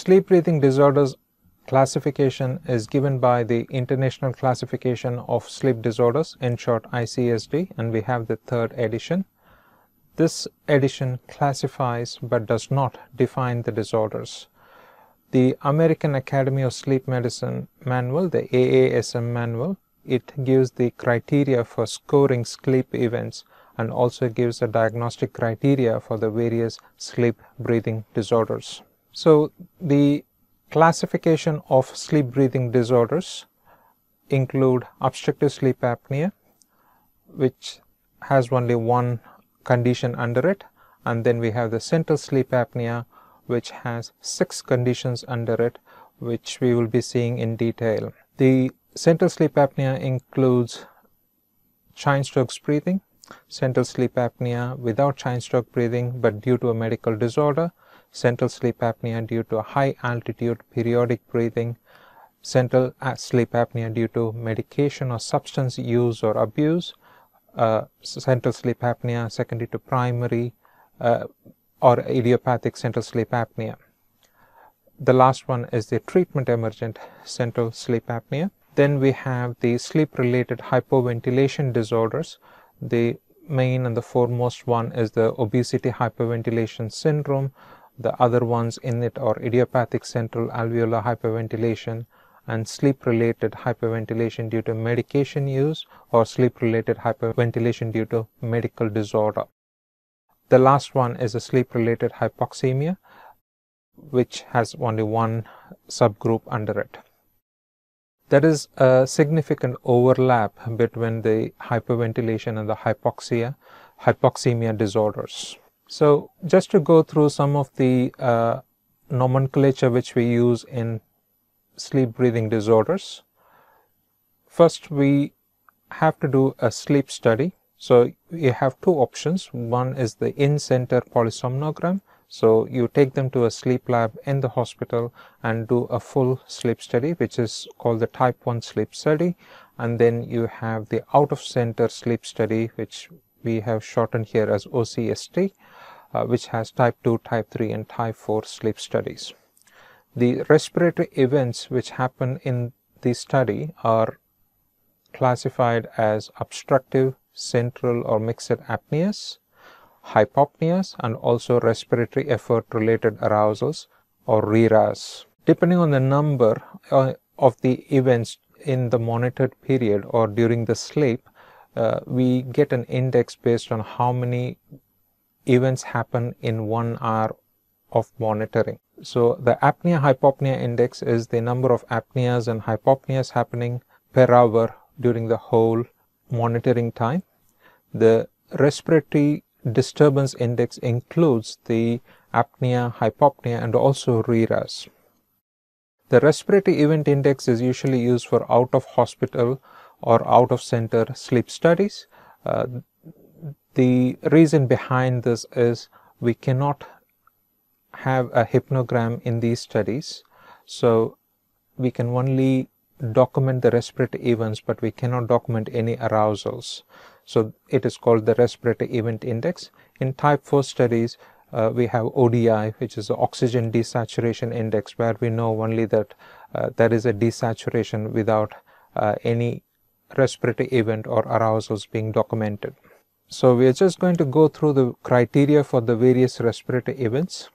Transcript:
Sleep breathing disorders classification is given by the International Classification of Sleep Disorders, in short ICSD, and we have the third edition. This edition classifies but does not define the disorders. The American Academy of Sleep Medicine manual, the AASM manual, it gives the criteria for scoring sleep events and also gives a diagnostic criteria for the various sleep breathing disorders. So the classification of sleep breathing disorders include obstructive sleep apnea which has only one condition under it and then we have the central sleep apnea which has six conditions under it which we will be seeing in detail. The central sleep apnea includes Chine strokes breathing, central sleep apnea without Chine stroke breathing but due to a medical disorder, central sleep apnea due to high altitude periodic breathing, central uh, sleep apnea due to medication or substance use or abuse, uh, central sleep apnea secondary to primary uh, or idiopathic central sleep apnea. The last one is the treatment emergent central sleep apnea. Then we have the sleep related hypoventilation disorders. The main and the foremost one is the obesity hyperventilation syndrome, the other ones in it are idiopathic central alveolar hyperventilation and sleep related hyperventilation due to medication use or sleep related hyperventilation due to medical disorder. The last one is a sleep related hypoxemia, which has only one subgroup under it. There is a significant overlap between the hyperventilation and the hypoxia, hypoxemia disorders. So just to go through some of the uh, nomenclature which we use in sleep breathing disorders. First, we have to do a sleep study. So you have two options. One is the in-center polysomnogram. So you take them to a sleep lab in the hospital and do a full sleep study, which is called the type 1 sleep study. And then you have the out-of-center sleep study, which we have shortened here as OCST uh, which has type 2, type 3 and type 4 sleep studies. The respiratory events which happen in the study are classified as obstructive, central or mixed apneas, hypopneas and also respiratory effort related arousals or RERAs. Depending on the number uh, of the events in the monitored period or during the sleep, uh, we get an index based on how many events happen in one hour of monitoring. So the apnea hypopnea index is the number of apneas and hypopneas happening per hour during the whole monitoring time. The respiratory disturbance index includes the apnea, hypopnea and also RERAS. The respiratory event index is usually used for out of hospital or out of center sleep studies. Uh, the reason behind this is we cannot have a hypnogram in these studies. So we can only document the respiratory events, but we cannot document any arousals. So it is called the respiratory event index. In type 4 studies, uh, we have ODI, which is the oxygen desaturation index, where we know only that uh, there is a desaturation without uh, any respiratory event or arousals being documented. So we are just going to go through the criteria for the various respiratory events.